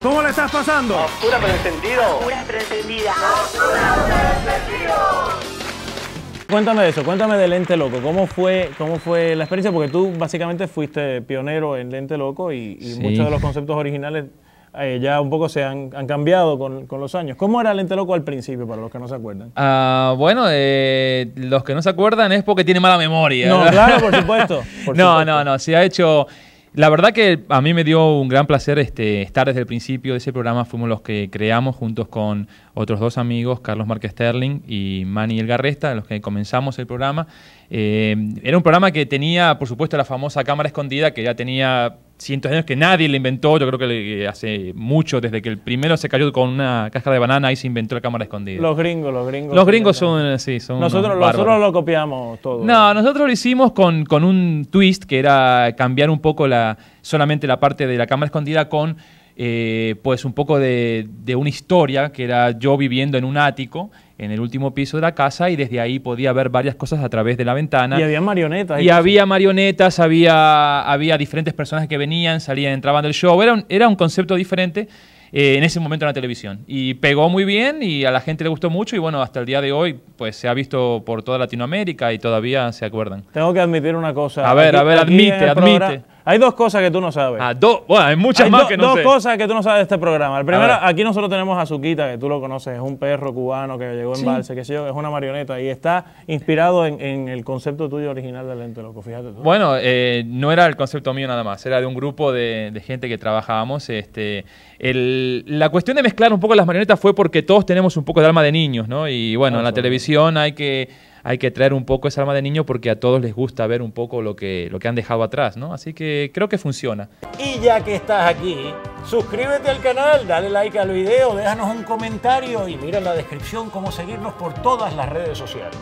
¿Cómo le estás pasando? Oscura pero encendido. Oscura pero Oscura Cuéntame eso, cuéntame de Lente Loco. ¿Cómo fue, ¿Cómo fue la experiencia? Porque tú básicamente fuiste pionero en Lente Loco y, muchos de los conceptos originales eh, ya un poco se han, cambiado con, los años. ¿Cómo era Lente Loco al principio, para los que no se acuerdan? Ah, bueno, eh, los que no se acuerdan es porque tiene mala memoria. No, claro, por supuesto. no, no, no. Se ha hecho la verdad que a mí me dio un gran placer este, estar desde el principio de ese programa. Fuimos los que creamos juntos con otros dos amigos, Carlos Márquez Sterling y Manny Elgarresta, los que comenzamos el programa. Eh, era un programa que tenía, por supuesto, la famosa cámara escondida que ya tenía cientos de años que nadie le inventó. Yo creo que hace mucho, desde que el primero se cayó con una cáscara de banana, y se inventó la cámara escondida. Los gringos, los gringos. Los gringos son, eh, sí, son. Nosotros, nosotros lo copiamos todo. No, nosotros lo hicimos con, con un twist que era cambiar un poco la solamente la parte de la cámara escondida con eh, pues un poco de, una historia que era yo viviendo en un ático en el último piso de la casa y desde ahí podía ver varias cosas a través de la ventana. Y había marionetas. Y, había marionetas, había, había diferentes personas que venían, salían, entraban del show. Era un, era un concepto diferente eh, en ese momento en la televisión. Y pegó muy bien y a la gente le gustó mucho y bueno, hasta el día de hoy pues se ha visto por toda Latinoamérica y todavía se acuerdan. Tengo que admitir una cosa. A ver, a ver, admite, admite. Hay dos cosas que tú no sabes. Ah, dos. Bueno, hay muchas más que no dos Hay Dos cosas que tú no sabes de este programa. El primero, aquí nosotros tenemos a Zuquita, que tú lo conoces, es un perro cubano que llegó en sí. Balse, que es una marioneta y está inspirado en, el concepto tuyo original del lento loco. Fíjate tú. Bueno, eh, no era el concepto mío nada más, era de un grupo de, gente que trabajábamos. Este, la cuestión de mezclar un poco las marionetas fue porque todos tenemos un poco de alma de niños, ¿no? Y bueno, en la televisión hay que hay que traer un poco esa alma de niño porque a todos les gusta ver un poco lo que, lo que han dejado atrás, ¿no? Así que creo que funciona. Y ya que estás aquí, suscríbete al canal, dale like al video, déjanos un comentario y mira en la descripción cómo seguirnos por todas las redes sociales.